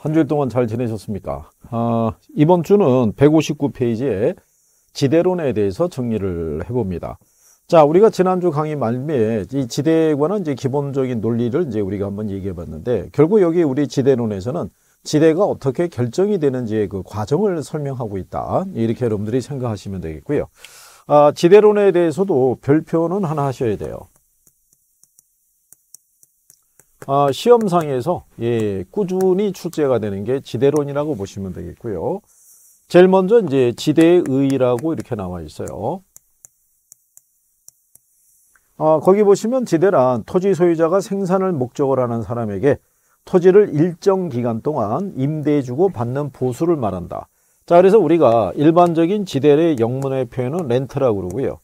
한 주일 동안 잘 지내셨습니까? 아, 이번 주는 159페이지에 지대론에 대해서 정리를 해봅니다. 자, 우리가 지난주 강의 말미에 이 지대에 관한 이제 기본적인 논리를 이제 우리가 한번 얘기해 봤는데 결국 여기 우리 지대론에서는 지대가 어떻게 결정이 되는지의 그 과정을 설명하고 있다. 이렇게 여러분들이 생각하시면 되겠고요. 아, 지대론에 대해서도 별표는 하나 하셔야 돼요. 아, 시험상에서 예, 꾸준히 출제가 되는 게 지대론이라고 보시면 되겠고요. 제일 먼저 이제 지대의라고 의 이렇게 나와 있어요. 아, 거기 보시면 지대란 토지 소유자가 생산을 목적으로 하는 사람에게 토지를 일정 기간 동안 임대해주고 받는 보수를 말한다. 자, 그래서 우리가 일반적인 지대의 영문의 표현은 렌트라고 그러고요.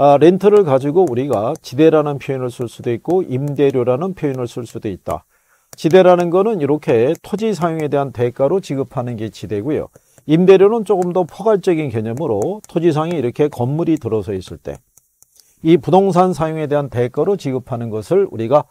아, 렌트를 가지고 우리가 지대라는 표현을 쓸 수도 있고 임대료라는 표현을 쓸 수도 있다. 지대라는 것은 이렇게 토지 사용에 대한 대가로 지급하는 게 지대고요. 임대료는 조금 더 포괄적인 개념으로 토지상에 이렇게 건물이 들어서 있을 때 이 부동산 사용에 대한 대가로 지급하는 것을 우리가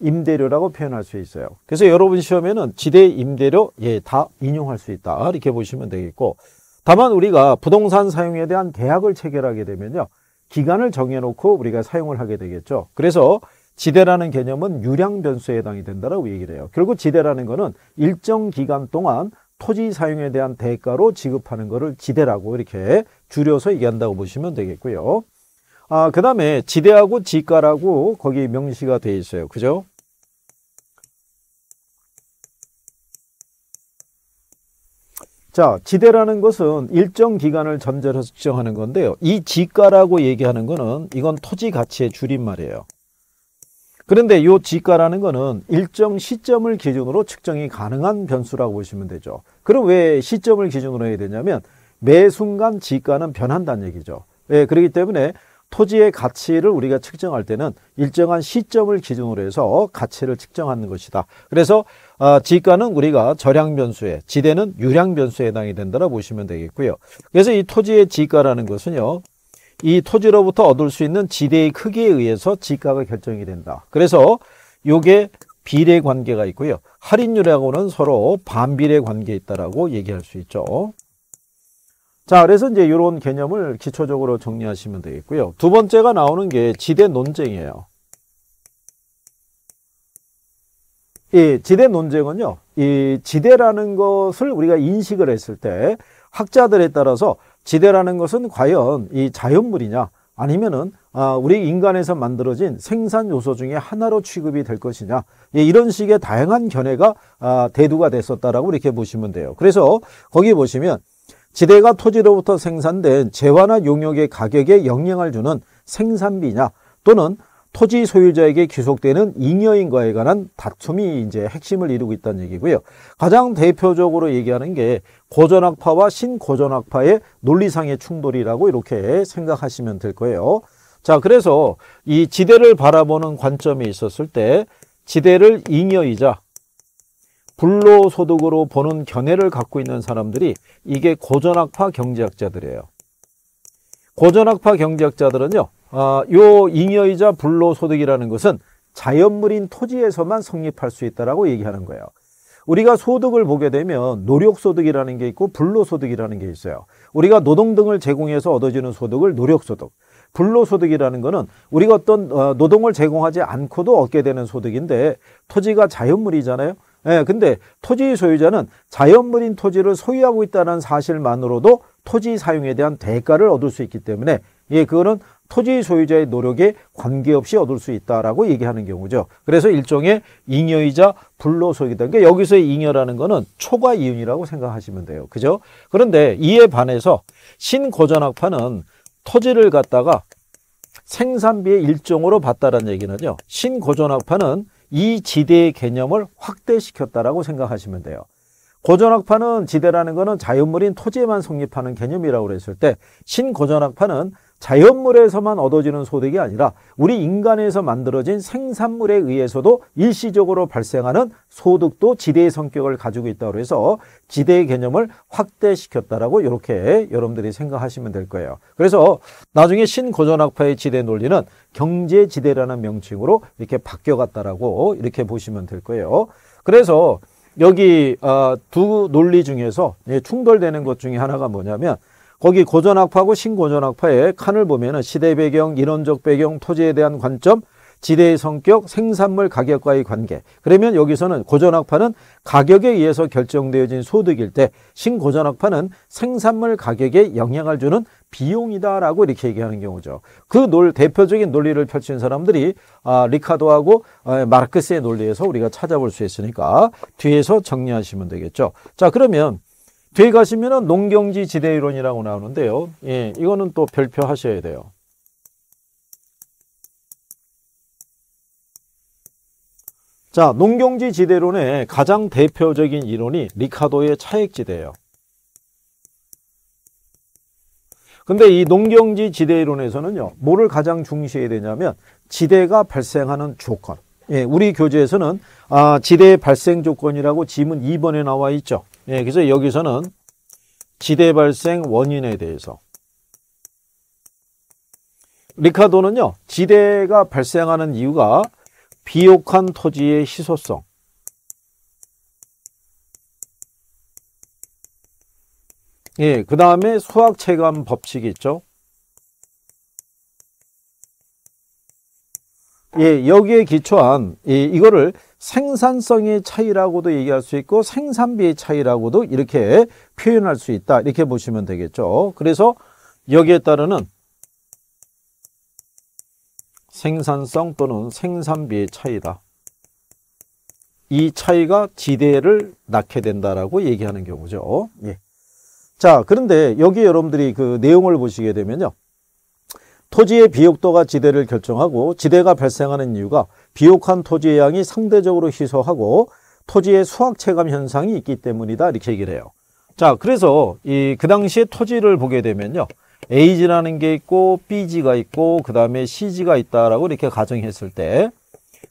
임대료라고 표현할 수 있어요. 그래서 여러분 시험에는 지대 임대료 예다 인용할 수 있다 이렇게 보시면 되겠고 다만 우리가 부동산 사용에 대한 계약을 체결하게 되면요. 기간을 정해놓고 우리가 사용을 하게 되겠죠. 그래서 지대라는 개념은 유량 변수에 해당이 된다라고 얘기를 해요. 결국 지대라는 거는 일정 기간 동안 토지 사용에 대한 대가로 지급하는 것을 지대라고 이렇게 줄여서 얘기한다고 보시면 되겠고요. 아, 그 다음에 지대하고 지가라고 거기 명시가 돼 있어요. 그죠? 자, 지대라는 것은 일정 기간을 전제로 측정하는 건데요. 이 지가라고 얘기하는 거는 이건 토지 가치의 줄임말이에요. 그런데 이 지가라는 거는 일정 시점을 기준으로 측정이 가능한 변수라고 보시면 되죠. 그럼 왜 시점을 기준으로 해야 되냐면 매 순간 지가는 변한다는 얘기죠. 예, 그렇기 때문에 토지의 가치를 우리가 측정할 때는 일정한 시점을 기준으로 해서 가치를 측정하는 것이다. 그래서 아, 지가는 우리가 절향 변수에, 지대는 유량 변수에 해당이 된다라 보시면 되겠고요. 그래서 이 토지의 지가라는 것은요. 이 토지로부터 얻을 수 있는 지대의 크기에 의해서 지가가 결정이 된다. 그래서 요게 비례 관계가 있고요. 할인율하고는 서로 반비례 관계에 있다라고 얘기할 수 있죠. 자, 그래서 이제 요런 개념을 기초적으로 정리하시면 되겠고요. 두 번째가 나오는 게 지대 논쟁이에요. 이 지대 논쟁은요, 이 지대라는 것을 우리가 인식을 했을 때 학자들에 따라서 지대라는 것은 과연 이 자연물이냐 아니면은 아, 우리 인간에서 만들어진 생산 요소 중에 하나로 취급이 될 것이냐 예, 이런 식의 다양한 견해가 아, 대두가 됐었다라고 이렇게 보시면 돼요. 그래서 거기 보시면 지대가 토지로부터 생산된 재화나 용역의 가격에 영향을 주는 생산비냐 또는 토지 소유자에게 기속되는 잉여인과에 관한 다툼이 이제 핵심을 이루고 있다는 얘기고요. 가장 대표적으로 얘기하는 게 고전학파와 신고전학파의 논리상의 충돌이라고 이렇게 생각하시면 될 거예요. 자, 그래서 이 지대를 바라보는 관점에 있었을 때 지대를 잉여이자 불로소득으로 보는 견해를 갖고 있는 사람들이 이게 고전학파 경제학자들이에요. 고전학파 경제학자들은요. 어, 요 잉여이자 불로소득이라는 것은 자연물인 토지에서만 성립할 수 있다라고 얘기하는 거예요. 우리가 소득을 보게 되면 노력소득이라는 게 있고 불로소득이라는 게 있어요. 우리가 노동 등을 제공해서 얻어지는 소득을 노력소득. 불로소득이라는 것은 우리가 어떤 어, 노동을 제공하지 않고도 얻게 되는 소득인데 토지가 자연물이잖아요. 예, 근데 토지 소유자는 자연물인 토지를 소유하고 있다는 사실만으로도 토지 사용에 대한 대가를 얻을 수 있기 때문에 예, 그거는 토지 소유자의 노력에 관계없이 얻을 수 있다라고 얘기하는 경우죠. 그래서 일종의 잉여이자 불로소유다. 그러니까 여기서의 잉여라는 거는 초과 이윤이라고 생각하시면 돼요. 그죠? 그런데 이에 반해서 신고전학파는 토지를 갖다가 생산비의 일종으로 봤다라는 얘기는요. 신고전학파는 이 지대의 개념을 확대시켰다라고 생각하시면 돼요. 고전학파는 지대라는 것은 자연물인 토지에만 성립하는 개념이라고 그랬을 때 신고전학파는 자연물에서만 얻어지는 소득이 아니라 우리 인간에서 만들어진 생산물에 의해서도 일시적으로 발생하는 소득도 지대의 성격을 가지고 있다고 해서 지대의 개념을 확대시켰다라고 이렇게 여러분들이 생각하시면 될 거예요. 그래서 나중에 신고전학파의 지대 논리는 경제지대라는 명칭으로 이렇게 바뀌어갔다라고 이렇게 보시면 될 거예요. 그래서 여기 아, 두 논리 중에서 예, 충돌되는 것 중에 하나가 뭐냐면 거기 고전학파하고 신고전학파의 칸을 보면 시대 배경, 이론적 배경, 토지에 대한 관점, 지대의 성격, 생산물 가격과의 관계. 그러면 여기서는 고전학파는 가격에 의해서 결정되어진 소득일 때 신고전학파는 생산물 가격에 영향을 주는 비용이다라고 이렇게 얘기하는 경우죠. 그놀 대표적인 논리를 펼친 사람들이 아, 리카도하고 아, 마르크스의 논리에서 우리가 찾아볼 수 있으니까 뒤에서 정리하시면 되겠죠. 자 그러면 뒤에 가시면은 농경지 지대 이론이라고 나오는데요. 예, 이거는 또 별표 하셔야 돼요. 자, 농경지 지대론의 가장 대표적인 이론이 리카도의 차액지대예요. 근데 이 농경지 지대이론에서는요, 뭐를 가장 중시해야 되냐면, 지대가 발생하는 조건. 예, 우리 교재에서는, 아, 지대의 발생 조건이라고 지문 2번에 나와 있죠. 예, 그래서 여기서는 지대 발생 원인에 대해서 리카도는요 지대가 발생하는 이유가 비옥한 토지의 희소성 예, 그 다음에 수학체감 법칙이 있죠 예, 여기에 기초한 이, 이거를 생산성의 차이라고도 얘기할 수 있고 생산비의 차이라고도 이렇게 표현할 수 있다. 이렇게 보시면 되겠죠. 그래서 여기에 따르는 생산성 또는 생산비의 차이다. 이 차이가 지대를 낳게 된다라고 얘기하는 경우죠. 예. 자, 그런데 여기 여러분들이 그 내용을 보시게 되면요. 토지의 비옥도가 지대를 결정하고 지대가 발생하는 이유가 비옥한 토지의 양이 상대적으로 희소하고 토지의 수확체감 현상이 있기 때문이다 이렇게 얘기를 해요. 자 그래서 이 그 당시에 토지를 보게 되면요. A지라는 게 있고 B지가 있고 그 다음에 C지가 있다라고 이렇게 가정했을 때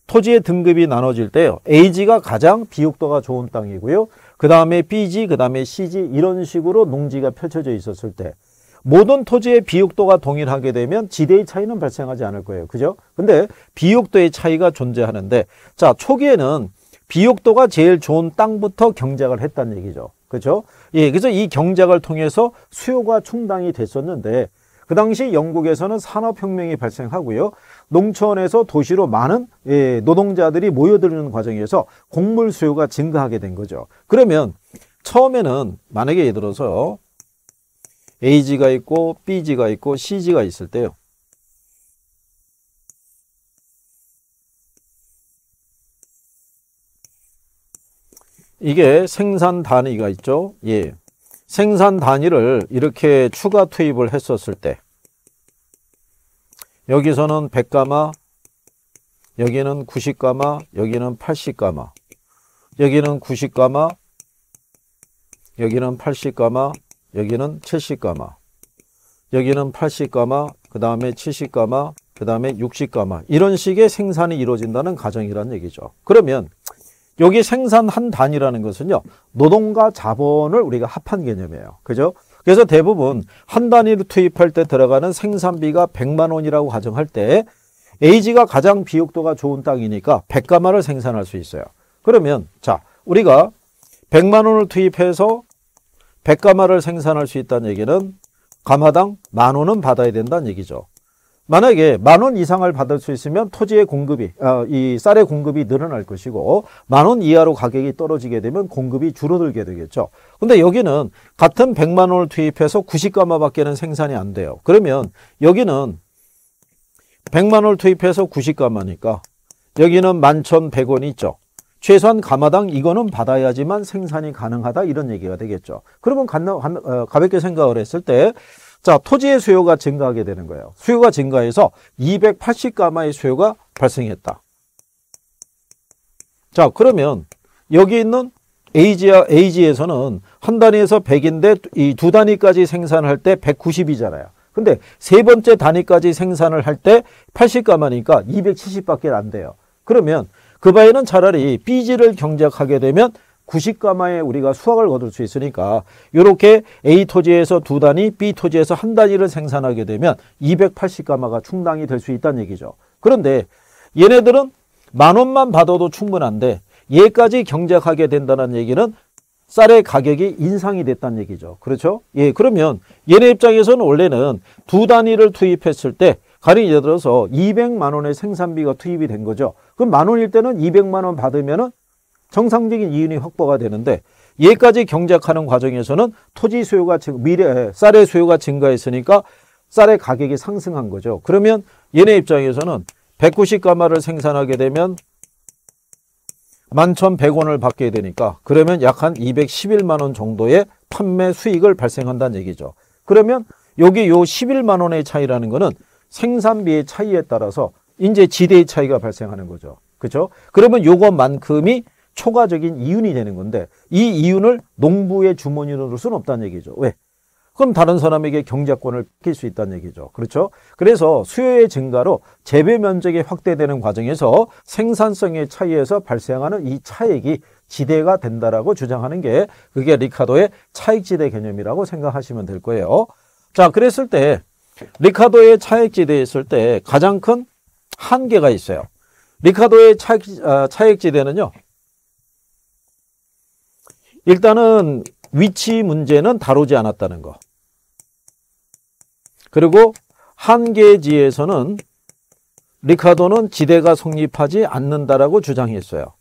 토지의 등급이 나눠질 때요. A지가 가장 비옥도가 좋은 땅이고요. 그 다음에 B지, 그 다음에 C지 이런 식으로 농지가 펼쳐져 있었을 때 모든 토지의 비육도가 동일하게 되면 지대의 차이는 발생하지 않을 거예요. 그죠? 근데 비육도의 차이가 존재하는데 자, 초기에는 비육도가 제일 좋은 땅부터 경작을 했다는 얘기죠. 그죠? 예, 그래서 이 경작을 통해서 수요가 충당이 됐었는데 그 당시 영국에서는 산업혁명이 발생하고요. 농촌에서 도시로 많은 예, 노동자들이 모여드는 과정에서 곡물 수요가 증가하게 된 거죠. 그러면 처음에는 만약에 예를 들어서 AG가 있고 BG가 있고 CG가 있을 때요. 이게 생산 단위가 있죠. 예. 생산 단위를 이렇게 추가 투입을 했었을 때 여기서는 100가마 여기는 90가마 여기는 80가마 여기는 90가마 여기는 80가마 여기는 70가마, 여기는 80가마, 그 다음에 70가마, 그 다음에 60가마 이런 식의 생산이 이루어진다는 가정이라는 얘기죠. 그러면 여기 생산 한 단위라는 것은요. 노동과 자본을 우리가 합한 개념이에요. 그죠? 그래서 대부분 한 단위로 투입할 때 들어가는 생산비가 100만 원이라고 가정할 때 A지가 가장 비옥도가 좋은 땅이니까 100가마를 생산할 수 있어요. 그러면 자 우리가 100만 원을 투입해서 백가마를 생산할 수 있다는 얘기는 가마당 만 원은 받아야 된다는 얘기죠. 만약에 만 원 이상을 받을 수 있으면 토지의 공급이 아, 이 쌀의 공급이 늘어날 것이고 만 원 이하로 가격이 떨어지게 되면 공급이 줄어들게 되겠죠. 근데 여기는 같은 백만 원을 투입해서 90가마밖에는 생산이 안 돼요. 그러면 여기는 백만 원을 투입해서 90가마니까 여기는 만 천 백 원이 있죠. 최소한 가마당 이거는 받아야지만 생산이 가능하다 이런 얘기가 되겠죠. 그러면 어, 가볍게 생각을 했을 때 자, 토지의 수요가 증가하게 되는 거예요. 수요가 증가해서 280가마의 수요가 발생했다. 자, 그러면 여기 있는 AG야, AG에서는 한 단위에서 100인데 이 두 단위까지 생산할 때 190이잖아요. 근데 세 번째 단위까지 생산을 할 때 80가마니까 270밖에 안 돼요. 그러면 그 바에는 차라리 B지를 경작하게 되면 9 0가마에 우리가 수확을 거둘 수 있으니까 이렇게 A 토지에서 두 단위, B 토지에서 한 단위를 생산하게 되면 280가마가 충당이 될 수 있다는 얘기죠. 그런데 얘네들은 만 원만 받아도 충분한데 얘까지 경작하게 된다는 얘기는 쌀의 가격이 인상이 됐다는 얘기죠. 그렇죠? 예, 그러면 얘네 입장에서는 원래는 두 단위를 투입했을 때 가령 예를 들어서 200만 원의 생산비가 투입이 된 거죠. 그럼 만 원일 때는 200만 원받으면 정상적인 이윤이 확보가 되는데 얘까지 경작하는 과정에서는 토지 수요가 미래 쌀의 수요가 증가했으니까 쌀의 가격이 상승한 거죠. 그러면 얘네 입장에서는 190가마를 생산하게 되면 11,100원을 받게 되니까 그러면 약 한 211만 원 정도의 판매 수익을 발생한다는 얘기죠. 그러면 여기 요 11만 원의 차이라는 거는 생산비의 차이에 따라서 인제 지대의 차이가 발생하는 거죠. 그렇죠? 그러면 요것만큼이 초과적인 이윤이 되는 건데 이 이윤을 농부의 주머니로 넣을 수는 없다는 얘기죠. 왜? 그럼 다른 사람에게 경제권을 뺏길 수 있다는 얘기죠. 그렇죠? 그래서 수요의 증가로 재배 면적이 확대되는 과정에서 생산성의 차이에서 발생하는 이 차액이 지대가 된다라고 주장하는 게 그게 리카도의 차익지대 개념이라고 생각하시면 될 거예요. 자, 그랬을 때 리카도의 차액지대에 있을 때 가장 큰 한계가 있어요. 리카도의 차액, 아, 차액지대는요. 일단은 위치 문제는 다루지 않았다는 거. 그리고 한계지에서는 리카도는 지대가 성립하지 않는다라고 주장했어요.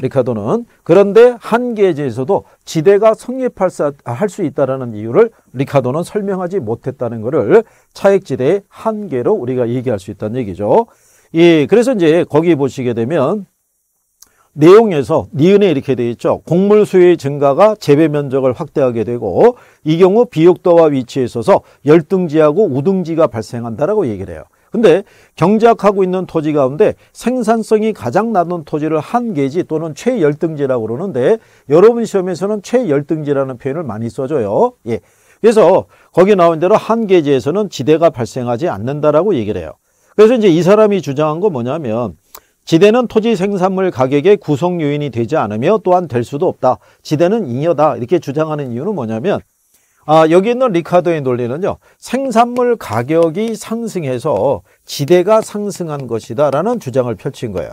리카도는 그런데 한 계제에서도 지대가 성립할 수 있다라는 이유를 리카도는 설명하지 못했다는 것을 차액지대의 한계로 우리가 얘기할 수 있다는 얘기죠. 예, 그래서 이제 거기 보시게 되면 내용에서 니은에 이렇게 되어 있죠. 곡물 수의 요 증가가 재배 면적을 확대하게 되고 이 경우 비옥도와 위치에 있어서 열등지하고 우등지가 발생한다라고 얘기를 해요. 근데 경작하고 있는 토지 가운데 생산성이 가장 낮은 토지를 한계지 또는 최열등지라고 그러는데 여러분 시험에서는 최열등지라는 표현을 많이 써줘요. 예. 그래서 거기 나온 대로 한계지에서는 지대가 발생하지 않는다라고 얘기를 해요. 그래서 이제 이 사람이 주장한 거 뭐냐면 지대는 토지 생산물 가격의 구성 요인이 되지 않으며 또한 될 수도 없다. 지대는 잉여다. 이렇게 주장하는 이유는 뭐냐면 아, 여기 있는 리카도의 논리는요. 생산물 가격이 상승해서 지대가 상승한 것이다 라는 주장을 펼친 거예요.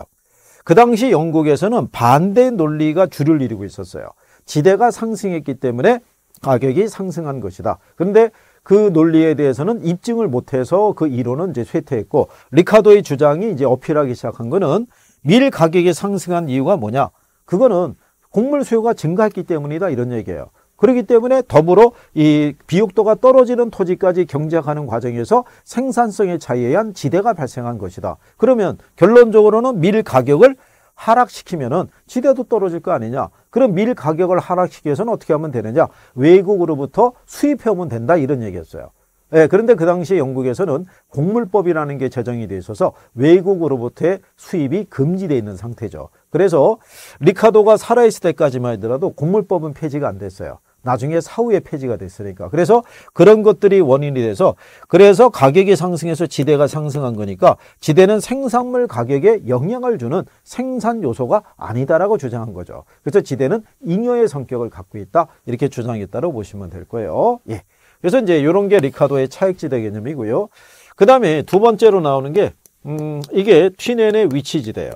그 당시 영국에서는 반대 논리가 주를 이루고 있었어요. 지대가 상승했기 때문에 가격이 상승한 것이다. 그런데 그 논리에 대해서는 입증을 못해서 그 이론은 이제 쇠퇴했고 리카도의 주장이 이제 어필하기 시작한 거는 밀 가격이 상승한 이유가 뭐냐? 그거는 곡물 수요가 증가했기 때문이다 이런 얘기예요. 그렇기 때문에 더불어 이 비육도가 떨어지는 토지까지 경작하는 과정에서 생산성의 차이에 의한 지대가 발생한 것이다. 그러면 결론적으로는 밀 가격을 하락시키면은 지대도 떨어질 거 아니냐. 그럼 밀 가격을 하락시키기 위해서는 어떻게 하면 되느냐. 외국으로부터 수입해 오면 된다 이런 얘기였어요. 예, 그런데 그 당시에 영국에서는 곡물법이라는 게 제정이 돼 있어서 외국으로부터의 수입이 금지되어 있는 상태죠. 그래서 리카도가 살아있을 때까지만 하더라도 곡물법은 폐지가 안 됐어요. 나중에 사후에 폐지가 됐으니까. 그래서 그런 것들이 원인이 돼서 그래서 가격이 상승해서 지대가 상승한 거니까 지대는 생산물 가격에 영향을 주는 생산 요소가 아니다라고 주장한 거죠. 그래서 지대는 잉여의 성격을 갖고 있다. 이렇게 주장했다고 라 보시면 될 거예요. 예. 그래서 이제 이런 게 리카도의 차익지대 개념이고요. 그 다음에 두 번째로 나오는 게, 음, 이게 튀넨의 위치지대예요.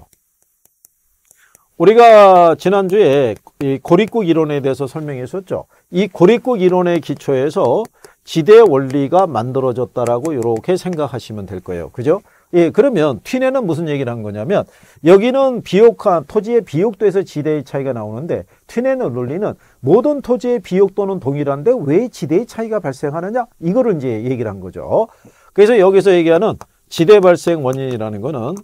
우리가 지난주에 이 고립국 이론에 대해서 설명했었죠. 이 고립국 이론의 기초에서 지대 원리가 만들어졌다라고 이렇게 생각하시면 될 거예요. 그죠? 예, 그러면 튀내는 무슨 얘기를 한 거냐면 여기는 비옥한 토지의 비옥도에서 지대의 차이가 나오는데 튀내는 논리는 모든 토지의 비옥도는 동일한데 왜 지대의 차이가 발생하느냐 이거를 이제 얘기를 한 거죠. 그래서 여기서 얘기하는 지대 발생 원인이라는 거는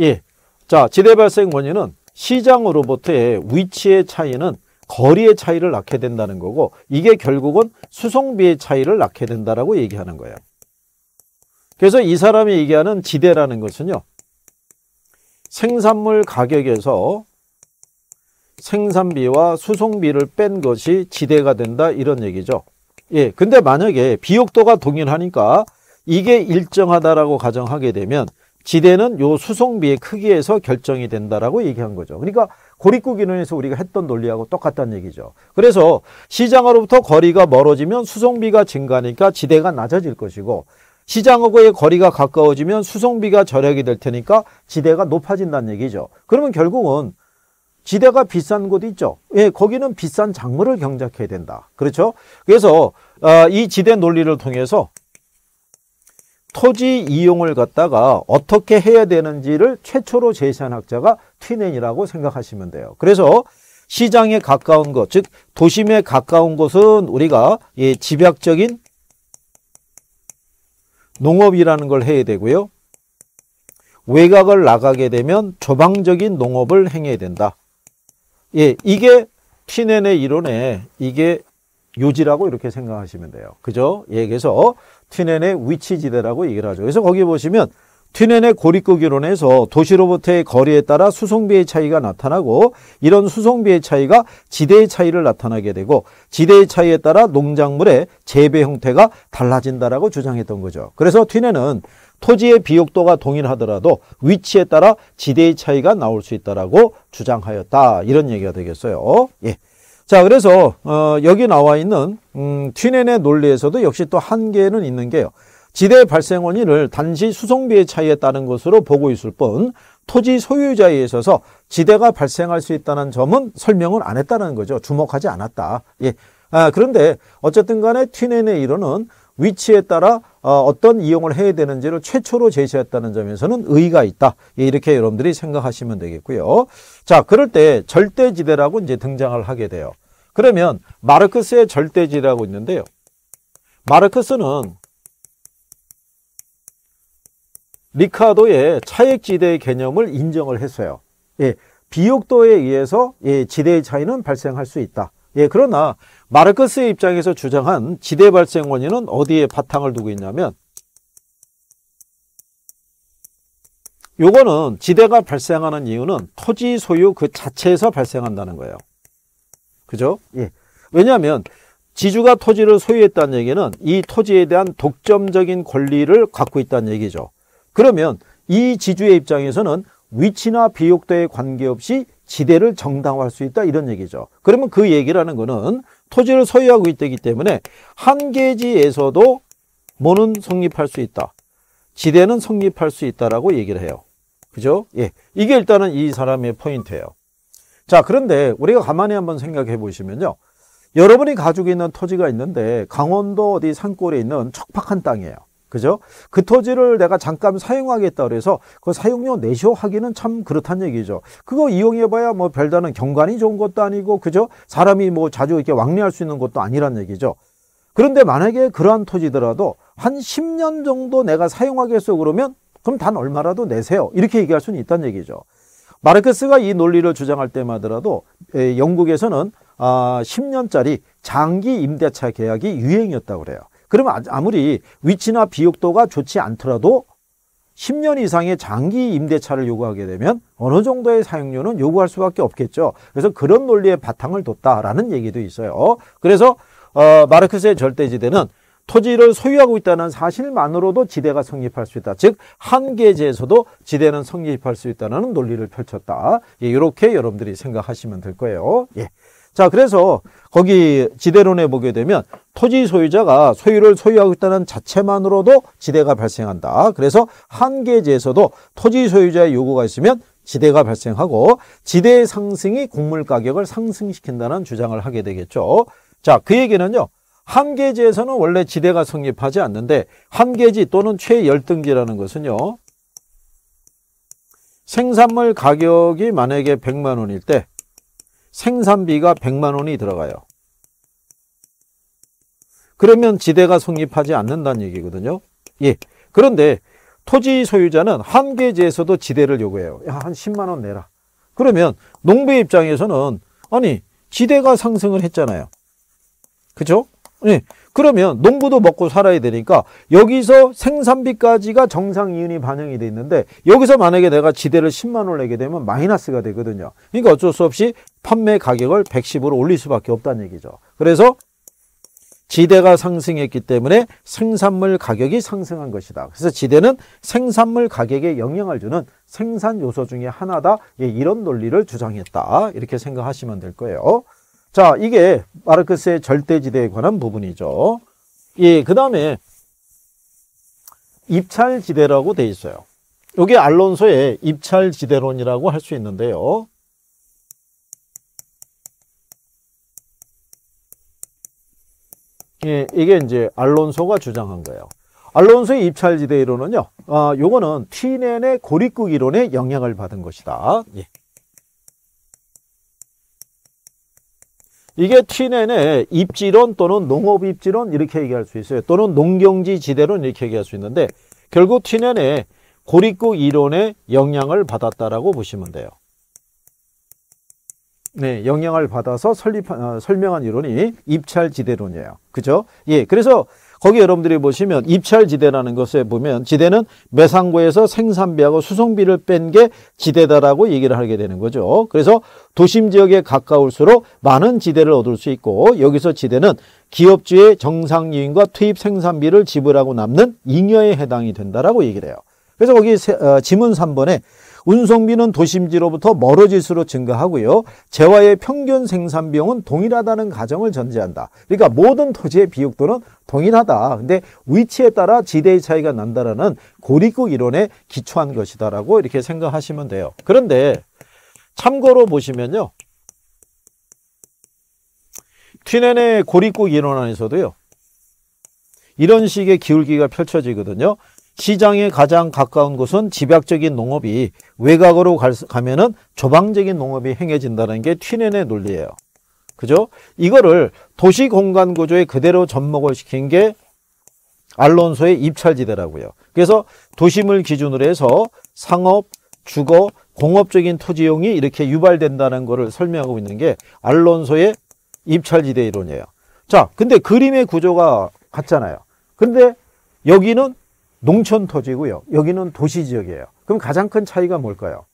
예. 자, 지대 발생 원인은 시장으로부터의 위치의 차이는 거리의 차이를 낳게 된다는 거고 이게 결국은 수송비의 차이를 낳게 된다라고 얘기하는 거예요. 그래서 이 사람이 얘기하는 지대라는 것은요. 생산물 가격에서 생산비와 수송비를 뺀 것이 지대가 된다 이런 얘기죠. 예, 근데 만약에 비옥도가 동일하니까 이게 일정하다라고 가정하게 되면 지대는 요 수송비의 크기에서 결정이 된다라고 얘기한 거죠. 그러니까 고립구기능에서 우리가 했던 논리하고 똑같다는 얘기죠. 그래서 시장으로부터 거리가 멀어지면 수송비가 증가하니까 지대가 낮아질 것이고 시장하고의 거리가 가까워지면 수송비가 절약이 될 테니까 지대가 높아진다는 얘기죠. 그러면 결국은 지대가 비싼 곳 있죠. 예, 거기는 비싼 작물을 경작해야 된다. 그렇죠? 그래서 어, 이 지대 논리를 통해서 토지 이용을 갖다가 어떻게 해야 되는지를 최초로 제시한 학자가 튀넨이라고 생각하시면 돼요. 그래서 시장에 가까운 것, 즉 도심에 가까운 것은 우리가 예, 집약적인 농업이라는 걸 해야 되고요. 외곽을 나가게 되면 조방적인 농업을 행해야 된다. 예, 이게 튀넨의 이론에 이게 요지라고 이렇게 생각하시면 돼요. 그죠? 예, 그래서 튀넨의 위치지대라고 얘기를 하죠. 그래서 거기 보시면 튜넨의 고립구기론에서 도시로부터의 거리에 따라 수송비의 차이가 나타나고 이런 수송비의 차이가 지대의 차이를 나타나게 되고 지대의 차이에 따라 농작물의 재배 형태가 달라진다라고 주장했던 거죠. 그래서 튜넨은 토지의 비옥도가 동일하더라도 위치에 따라 지대의 차이가 나올 수 있다라고 주장하였다. 이런 얘기가 되겠어요. 예. 자, 그래서 어, 여기 나와 있는 음, 튜넨의 논리에서도 역시 또 한계는 있는 게요. 지대 발생 원인을 단지 수송비의 차이에 따른 것으로 보고 있을 뿐 토지 소유자에 있어서 지대가 발생할 수 있다는 점은 설명을 안 했다는 거죠. 주목하지 않았다. 예. 아, 그런데 어쨌든 간에 튜넨의 이론은 위치에 따라 어, 어떤 이용을 해야 되는지를 최초로 제시했다는 점에서는 의의가 있다. 예, 이렇게 여러분들이 생각하시면 되겠고요. 자, 그럴 때 절대지대라고 이제 등장을 하게 돼요. 그러면 마르크스의 절대지라고 대 있는데요. 마르크스는 리카도의 차액지대의 개념을 인정을 했어요. 예, 비옥도에 의해서 예, 지대의 차이는 발생할 수 있다. 예, 그러나 마르크스의 입장에서 주장한 지대 발생 원인은 어디에 바탕을 두고 있냐면 요거는 지대가 발생하는 이유는 토지 소유 그 자체에서 발생한다는 거예요. 그죠? 예. 왜냐하면 지주가 토지를 소유했다는 얘기는 이 토지에 대한 독점적인 권리를 갖고 있다는 얘기죠. 그러면 이 지주의 입장에서는 위치나 비옥도에 관계없이 지대를 정당화할 수 있다 이런 얘기죠. 그러면 그 얘기라는 거는 토지를 소유하고 있기 때문에 한 계지에서도 뭐는 성립할 수 있다. 지대는 성립할 수 있다라고 얘기를 해요. 그죠? 예. 이게 일단은 이 사람의 포인트예요. 자, 그런데 우리가 가만히 한번 생각해 보시면요. 여러분이 가지고 있는 토지가 있는데 강원도 어디 산골에 있는 척박한 땅이에요. 그죠? 그 토지를 내가 잠깐 사용하겠다 그래서 그 사용료 내셔 하기는 참 그렇단 얘기죠. 그거 이용해봐야 뭐 별다른 경관이 좋은 것도 아니고, 그죠? 사람이 뭐 자주 이렇게 왕래할 수 있는 것도 아니란 얘기죠. 그런데 만약에 그러한 토지더라도 한 10년 정도 내가 사용하겠어 그러면 그럼 단 얼마라도 내세요. 이렇게 얘기할 수는 있다는 얘기죠. 마르크스가 이 논리를 주장할 때마더라도 영국에서는 10년짜리 아, 장기 임대차 계약이 유행이었다고 그래요. 그러면 아무리 위치나 비옥도가 좋지 않더라도 10년 이상의 장기 임대차를 요구하게 되면 어느 정도의 사용료는 요구할 수밖에 없겠죠. 그래서 그런 논리에 바탕을 뒀다라는 얘기도 있어요. 그래서 어, 마르크스의 절대지대는 토지를 소유하고 있다는 사실만으로도 지대가 성립할 수 있다. 즉 한계제에서도 지대는 성립할 수 있다는 논리를 펼쳤다. 예, 이렇게 여러분들이 생각하시면 될 거예요. 예. 자, 그래서 거기 지대론에 보게 되면 토지 소유자가 소유를 소유하고 있다는 자체만으로도 지대가 발생한다. 그래서 한계제에서도 토지 소유자의 요구가 있으면 지대가 발생하고 지대의 상승이 곡물 가격을 상승시킨다는 주장을 하게 되겠죠. 자, 그 얘기는요. 한계지에서는 원래 지대가 성립하지 않는데 한계지 또는 최열등지라는 것은요. 생산물 가격이 만약에 100만 원일 때 생산비가 100만 원이 들어가요. 그러면 지대가 성립하지 않는다는 얘기거든요. 예. 그런데 토지 소유자는 한계지에서도 지대를 요구해요. 야, 한 10만 원 내라. 그러면 농부의 입장에서는 아니, 지대가 상승을 했잖아요. 그죠? 예. 그러면 농부도 먹고 살아야 되니까 여기서 생산비까지가 정상 이윤이 반영이 돼 있는데 여기서 만약에 내가 지대를 10만 원을 내게 되면 마이너스가 되거든요. 그러니까 어쩔 수 없이 판매 가격을 110으로 올릴 수밖에 없다는 얘기죠. 그래서 지대가 상승했기 때문에 생산물 가격이 상승한 것이다. 그래서 지대는 생산물 가격에 영향을 주는 생산 요소 중의 하나다. 예, 이런 논리를 주장했다. 이렇게 생각하시면 될 거예요. 자, 이게 마르크스의 절대지대에 관한 부분이죠. 예, 그 다음에 입찰지대라고 돼 있어요. 여기 알론소의 입찰지대론이라고 할 수 있는데요. 예, 이게 이제 알론소가 주장한 거예요. 알론소의 입찰지대 이론은요, 아, 요거는 티넨의 고립국 이론에 영향을 받은 것이다. 예. 이게 티넨의 입지론 또는 농업 입지론 이렇게 얘기할 수 있어요. 또는 농경지 지대론 이렇게 얘기할 수 있는데 결국 티넨의 고립국 이론에 영향을 받았다라고 보시면 돼요. 네, 영향을 받아서 설립 어, 설명한 이론이 입찰 지대론이에요. 그죠? 예, 그래서 거기 여러분들이 보시면 입찰지대라는 것에 보면 지대는 매상고에서 생산비하고 수송비를 뺀 게 지대다라고 얘기를 하게 되는 거죠. 그래서 도심 지역에 가까울수록 많은 지대를 얻을 수 있고 여기서 지대는 기업주의 정상 이윤과 투입 생산비를 지불하고 남는 잉여에 해당이 된다라고 얘기를 해요. 그래서 거기 어, 지문 3번에 운송비는 도심지로부터 멀어질수록 증가하고요. 재화의 평균 생산비용은 동일하다는 가정을 전제한다. 그러니까 모든 토지의 비용도는 동일하다. 근데 위치에 따라 지대의 차이가 난다라는 고립국 이론에 기초한 것이다라고 이렇게 생각하시면 돼요. 그런데 참고로 보시면요. 튜넨의 고립국 이론 안에서도요. 이런 식의 기울기가 펼쳐지거든요. 시장에 가장 가까운 곳은 집약적인 농업이 외곽으로 가면은 조방적인 농업이 행해진다는 게 튀넨의 논리예요. 그죠? 이거를 도시 공간 구조에 그대로 접목을 시킨 게 알론소의 입찰지대라고요. 그래서 도심을 기준으로 해서 상업, 주거, 공업적인 토지용이 이렇게 유발된다는 것을 설명하고 있는 게 알론소의 입찰지대 이론이에요. 자, 근데 그림의 구조가 같잖아요. 근데 여기는 농촌 토지고요. 여기는 도시 지역이에요. 그럼 가장 큰 차이가 뭘까요?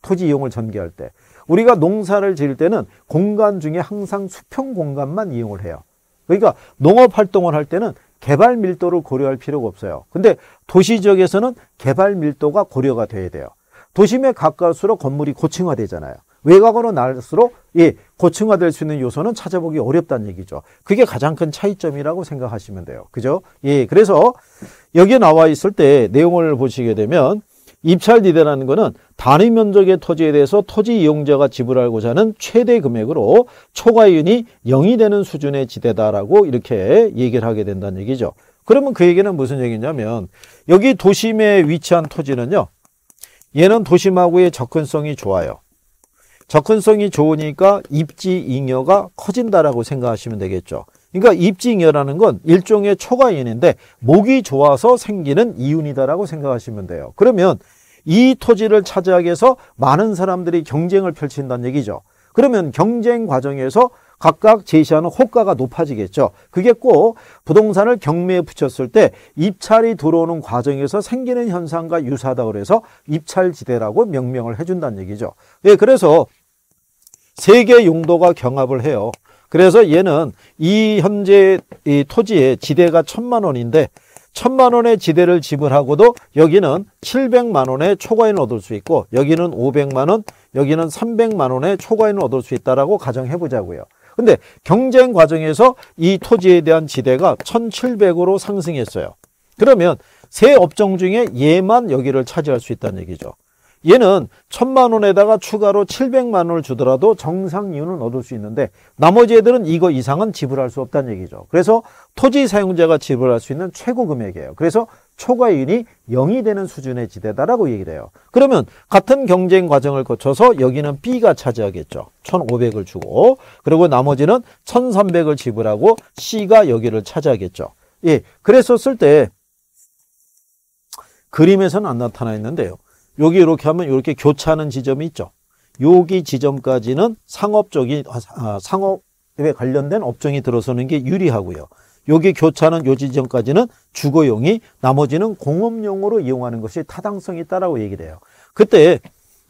토지 이용을 전개할 때. 우리가 농사를 지을 때는 공간 중에 항상 수평 공간만 이용을 해요. 그러니까 농업 활동을 할 때는 개발 밀도를 고려할 필요가 없어요. 근데 도시 지역에서는 개발 밀도가 고려가 돼야 돼요. 도심에 가까울수록 건물이 고층화되잖아요. 외곽으로 날수록 이 고층화될 수 있는 요소는 찾아보기 어렵다는 얘기죠. 그게 가장 큰 차이점이라고 생각하시면 돼요. 그죠? 예, 그래서 여기에 나와 있을 때 내용을 보시게 되면 입찰디대라는 것은 단위 면적의 토지에 대해서 토지 이용자가 지불하고자 하는 최대 금액으로 초과이윤이 0이 되는 수준의 지대다라고 이렇게 얘기를 하게 된다는 얘기죠. 그러면 그 얘기는 무슨 얘기냐면 여기 도심에 위치한 토지는요. 얘는 도심하고의 접근성이 좋아요. 접근성이 좋으니까 입지잉여가 커진다라고 생각하시면 되겠죠. 그러니까 입지잉여라는 건 일종의 초과인인데 목이 좋아서 생기는 이윤이다라고 생각하시면 돼요. 그러면 이 토지를 차지하기 위해서 많은 사람들이 경쟁을 펼친다는 얘기죠. 그러면 경쟁 과정에서 각각 제시하는 호가가 높아지겠죠. 그게 꼭 부동산을 경매에 붙였을 때 입찰이 들어오는 과정에서 생기는 현상과 유사하다고 해서 입찰지대라고 명명을 해준다는 얘기죠. 예, 그래서 세개 용도가 경합을 해요. 그래서 얘는 이 현재 이 토지의 지대가 천만 원인데 천만 원의 지대를 지불하고도 여기는 700만 원의 초과인 얻을 수 있고 여기는 500만 원, 여기는 300만 원의 초과인 얻을 수 있다라고 가정해 보자고요. 근데 경쟁 과정에서 이 토지에 대한 지대가 1700으로 상승했어요. 그러면 세 업종 중에 얘만 여기를 차지할 수 있다는 얘기죠. 얘는 천만 원에다가 추가로 700만 원을 주더라도 정상 이윤을 얻을 수 있는데 나머지 애들은 이거 이상은 지불할 수 없다는 얘기죠. 그래서 토지 사용자가 지불할 수 있는 최고 금액이에요. 그래서 초과이윤이 0이 되는 수준의 지대다라고 얘기를 해요. 그러면 같은 경쟁 과정을 거쳐서 여기는 B가 차지하겠죠. 1,500을 주고 그리고 나머지는 1,300을 지불하고 C가 여기를 차지하겠죠. 예, 그랬었을 때 그림에서는 안 나타나 있는데요. 여기 이렇게 하면 이렇게 교차하는 지점이 있죠. 여기 지점까지는 상업적인 아, 아, 상업에 관련된 업종이 들어서는 게 유리하고요. 여기 교차는 하요 지점까지는 주거용이 나머지는 공업용으로 이용하는 것이 타당성이 있다라고 얘기를 해요. 그때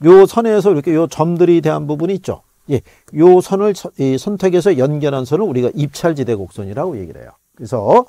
요 선에서 이렇게 요 점들이 대한 부분이 있죠. 예, 요 선을 이 선택해서 연결한 선을 우리가 입찰지대 곡선이라고 얘기를 해요. 그래서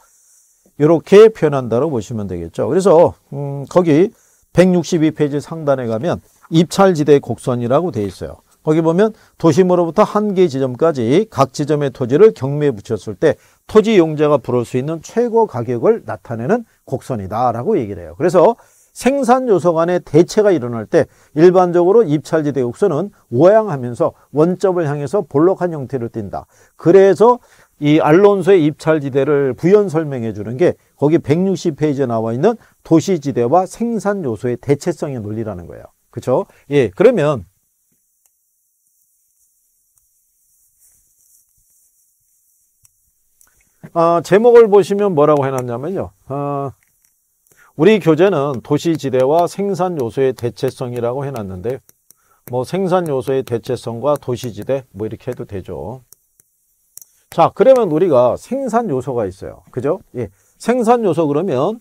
이렇게 표현한다고 보시면 되겠죠. 그래서 음, 거기 162페이지 상단에 가면 입찰지대 곡선이라고 되어 있어요. 거기 보면 도심으로부터 한개 지점까지 각 지점의 토지를 경매에 붙였을 때 토지 용자가 부를 수 있는 최고 가격을 나타내는 곡선이다라고 얘기를 해요. 그래서 생산 요소 간의 대체가 일어날 때 일반적으로 입찰지대 곡선은 오양하면서 원점을 향해서 볼록한 형태를 띈다. 그래서 이 알론소의 입찰지대를 부연 설명해 주는 게 거기 160페이지에 나와 있는 도시지대와 생산 요소의 대체성의 논리라는 거예요. 그렇죠? 예, 그러면 어, 제목을 보시면 뭐라고 해놨냐면요. 어, 우리 교재는 도시지대와 생산 요소의 대체성이라고 해놨는데 뭐 생산 요소의 대체성과 도시지대 뭐 이렇게 해도 되죠. 자 그러면 우리가 생산 요소가 있어요. 그죠? 예, 생산 요소 그러면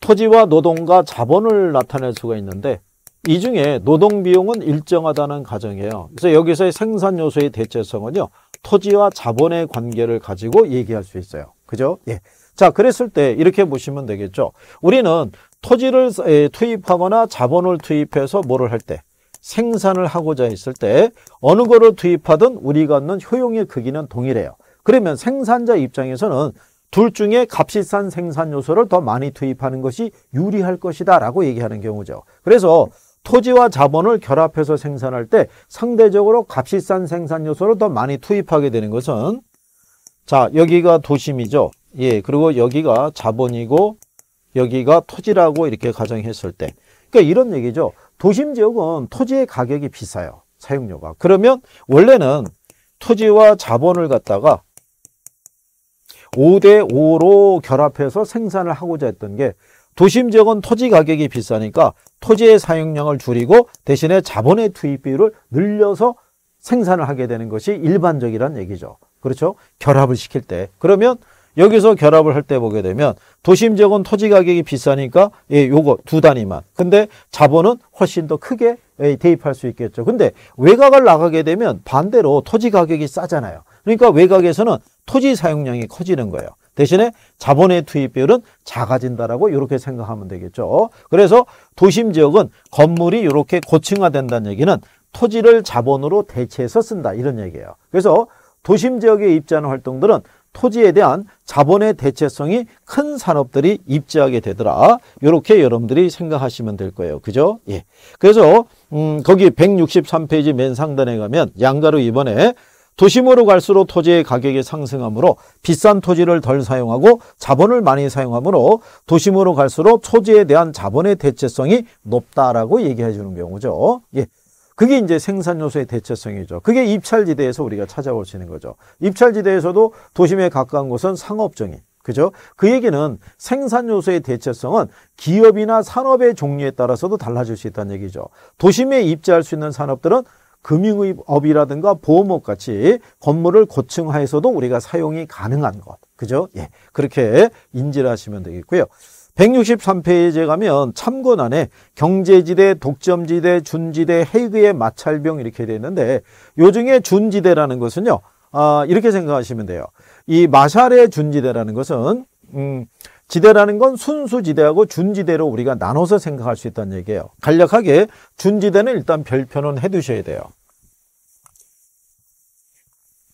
토지와 노동과 자본을 나타낼 수가 있는데 이 중에 노동 비용은 일정하다는 가정이에요. 그래서 여기서의 생산 요소의 대체성은요. 토지와 자본의 관계를 가지고 얘기할 수 있어요. 그죠? 예. 자, 그랬을 때 이렇게 보시면 되겠죠. 우리는 토지를 투입하거나 자본을 투입해서 뭐를 할 때, 생산을 하고자 했을 때 어느 거를 투입하든 우리가 얻는 효용의 크기는 동일해요. 그러면 생산자 입장에서는 둘 중에 값비싼 생산 요소를 더 많이 투입하는 것이 유리할 것이다 라고 얘기하는 경우죠. 그래서 토지와 자본을 결합해서 생산할 때 상대적으로 값비싼 생산 요소를 더 많이 투입하게 되는 것은 자 여기가 도심이죠. 예 그리고 여기가 자본이고 여기가 토지라고 이렇게 가정했을 때 그러니까 이런 얘기죠. 도심 지역은 토지의 가격이 비싸요. 사용료가. 그러면 원래는 토지와 자본을 갖다가 5대 5로 결합해서 생산을 하고자 했던 게 도심 지역은 토지 가격이 비싸니까 토지의 사용량을 줄이고 대신에 자본의 투입비율을 늘려서 생산을 하게 되는 것이 일반적이란 얘기죠. 그렇죠? 결합을 시킬 때. 그러면 여기서 결합을 할 때 보게 되면 도심 지역은 토지 가격이 비싸니까 예, 요거 두 단위만. 근데 자본은 훨씬 더 크게 예, 대입할 수 있겠죠. 근데 외곽을 나가게 되면 반대로 토지 가격이 싸잖아요. 그러니까 외곽에서는 토지 사용량이 커지는 거예요. 대신에 자본의 투입 비율은 작아진다라고 이렇게 생각하면 되겠죠. 그래서 도심 지역은 건물이 이렇게 고층화된다는 얘기는 토지를 자본으로 대체해서 쓴다 이런 얘기예요. 그래서 도심 지역에 입지하는 활동들은 토지에 대한 자본의 대체성이 큰 산업들이 입지하게 되더라. 이렇게 여러분들이 생각하시면 될 거예요. 그죠? 예. 그래서 음 거기 163페이지 맨 상단에 가면 양가로 이번에 도심으로 갈수록 토지의 가격이 상승하므로 비싼 토지를 덜 사용하고 자본을 많이 사용하므로 도심으로 갈수록 토지에 대한 자본의 대체성이 높다라고 얘기해 주는 경우죠. 예. 그게 이제 생산 요소의 대체성이죠. 그게 입찰지대에서 우리가 찾아볼수 있는 거죠. 입찰지대에서도 도심에 가까운 곳은 상업정이 그죠? 그 얘기는 생산 요소의 대체성은 기업이나 산업의 종류에 따라서도 달라질 수 있다는 얘기죠. 도심에 입지할 수 있는 산업들은 금융업이라든가 보험업 같이 건물을 고층화해서도 우리가 사용이 가능한 것. 그죠? 예. 그렇게 인지를 하시면 되겠고요. 163페이지에 가면 참고안에 경제지대, 독점지대, 준지대, 해그의 마찰병 이렇게 되어 있는데 요 중에 준지대라는 것은요. 아, 이렇게 생각하시면 돼요. 이 마샬의 준지대라는 것은 음, 지대라는 건 순수지대하고 준지대로 우리가 나눠서 생각할 수 있다는 얘기예요. 간략하게 준지대는 일단 별표는 해두셔야 돼요.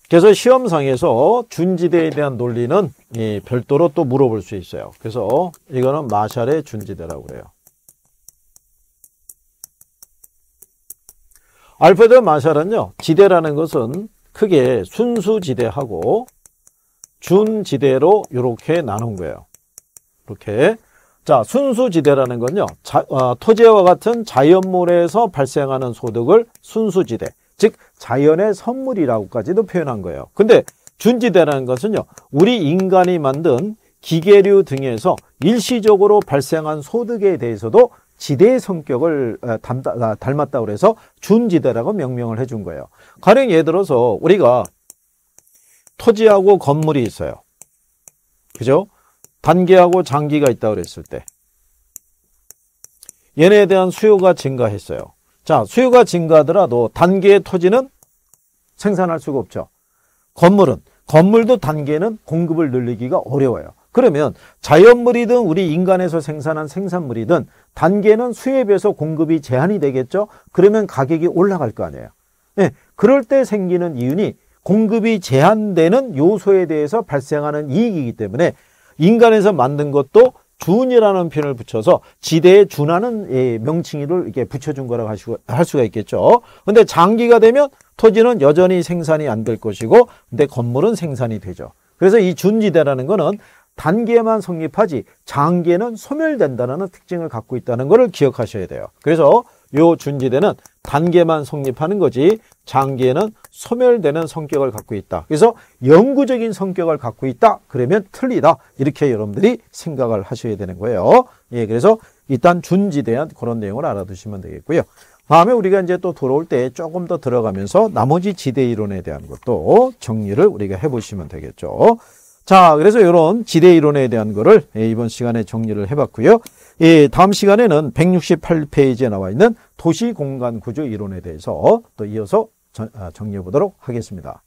그래서 시험상에서 준지대에 대한 논리는 별도로 또 물어볼 수 있어요. 그래서 이거는 마샬의 준지대라고 그래요. 알프레드 마샬은요. 지대라는 것은 크게 순수지대하고 준지대로 이렇게 나눈 거예요. 이렇게 자 순수지대라는 건요 자, 어, 토지와 같은 자연물에서 발생하는 소득을 순수지대 즉 자연의 선물이라고까지도 표현한 거예요 근데 준지대라는 것은요 우리 인간이 만든 기계류 등에서 일시적으로 발생한 소득에 대해서도 지대의 성격을 어, 아, 닮았다고 그래서 준지대라고 명명을 해준 거예요 가령 예를 들어서 우리가 토지하고 건물이 있어요 그죠? 단계하고 장기가 있다고 그랬을 때 얘네에 대한 수요가 증가했어요. 자, 수요가 증가하더라도 단계의 토지는 생산할 수가 없죠. 건물은 건물도 단계는 공급을 늘리기가 어려워요. 그러면 자연물이든 우리 인간에서 생산한 생산물이든 단계는 수요에 비해서 공급이 제한이 되겠죠. 그러면 가격이 올라갈 거 아니에요. 네, 그럴 때 생기는 이윤이 공급이 제한되는 요소에 대해서 발생하는 이익이기 때문에 인간에서 만든 것도 준이라는 표현을 붙여서 지대에 준하는 명칭을 이렇게 붙여준 거라고 할 수가 있겠죠. 근데 장기가 되면 토지는 여전히 생산이 안 될 것이고 근데 건물은 생산이 되죠. 그래서 이 준지대라는 거는 단기에만 성립하지 장기에는 소멸된다는 특징을 갖고 있다는 것을 기억하셔야 돼요. 그래서 요 준지대는 단계만 성립하는 거지 장기에는 소멸되는 성격을 갖고 있다. 그래서 영구적인 성격을 갖고 있다. 그러면 틀리다. 이렇게 여러분들이 생각을 하셔야 되는 거예요. 예, 그래서 일단 준지 대한 그런 내용을 알아두시면 되겠고요. 다음에 우리가 이제 또 돌아올 때 조금 더 들어가면서 나머지 지대 이론에 대한 것도 정리를 우리가 해보시면 되겠죠. 자, 그래서 이런 지대 이론에 대한 거를 예, 이번 시간에 정리를 해봤고요. 예, 다음 시간에는 168페이지에 나와 있는 도시공간구조 이론에 대해서 또 이어서 아, 정리해 보도록 하겠습니다.